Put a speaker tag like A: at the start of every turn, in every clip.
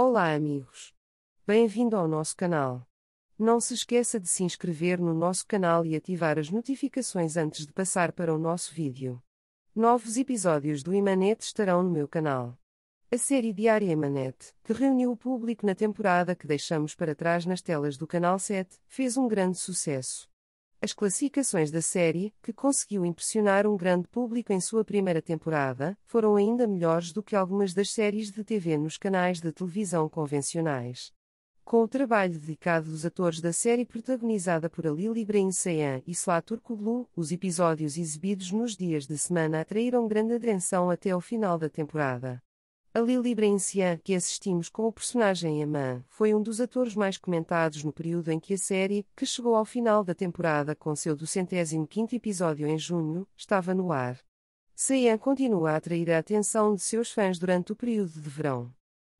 A: Olá, amigos! Bem-vindo ao nosso canal. Não se esqueça de se inscrever no nosso canal e ativar as notificações antes de passar para o nosso vídeo. Novos episódios do Imanete estarão no meu canal. A série diária Imanete, que reuniu o público na temporada que deixamos para trás nas telas do canal 7, fez um grande sucesso as classificações da série, que conseguiu impressionar um grande público em sua primeira temporada, foram ainda melhores do que algumas das séries de TV nos canais de televisão convencionais. Com o trabalho dedicado dos atores da série protagonizada por Alili Ibrahim Sayan e Slá Turkoglu, os episódios exibidos nos dias de semana atraíram grande atenção até o final da temporada. A Lily Brencian, que assistimos com o personagem Amã, foi um dos atores mais comentados no período em que a série, que chegou ao final da temporada com seu do centésimo quinto episódio em junho, estava no ar. Cian continua a atrair a atenção de seus fãs durante o período de verão.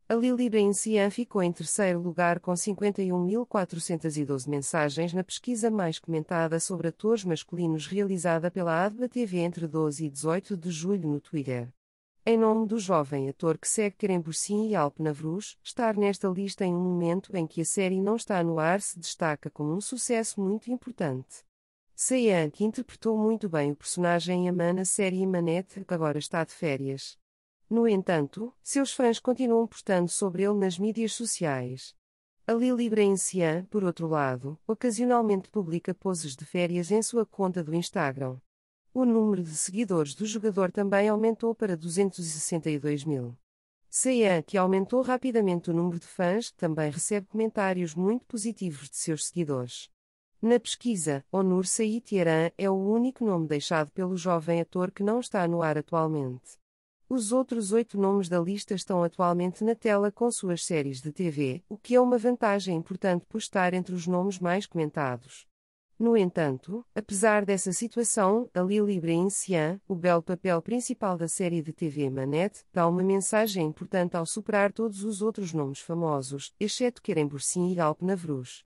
A: A Lily Brencian ficou em terceiro lugar com 51.412 mensagens na pesquisa mais comentada sobre atores masculinos realizada pela ADBA TV entre 12 e 18 de julho no Twitter em nome do jovem ator que segue Kerem Bursin e Alp Navruz, estar nesta lista em um momento em que a série não está no ar se destaca como um sucesso muito importante. Sayan, que interpretou muito bem o personagem Aman na série Manette, agora está de férias. No entanto, seus fãs continuam postando sobre ele nas mídias sociais. A Lili Breencian, por outro lado, ocasionalmente publica poses de férias em sua conta do Instagram. O número de seguidores do jogador também aumentou para 262 mil. Seiyan, que aumentou rapidamente o número de fãs, também recebe comentários muito positivos de seus seguidores. Na pesquisa, Onur Said Tiaran é o único nome deixado pelo jovem ator que não está no ar atualmente. Os outros oito nomes da lista estão atualmente na tela com suas séries de TV, o que é uma vantagem importante por estar entre os nomes mais comentados. No entanto, apesar dessa situação, a Lili Breencian, o belo papel principal da série de TV Manette, dá uma mensagem importante ao superar todos os outros nomes famosos, exceto Keren Bursin e Alp Navruz.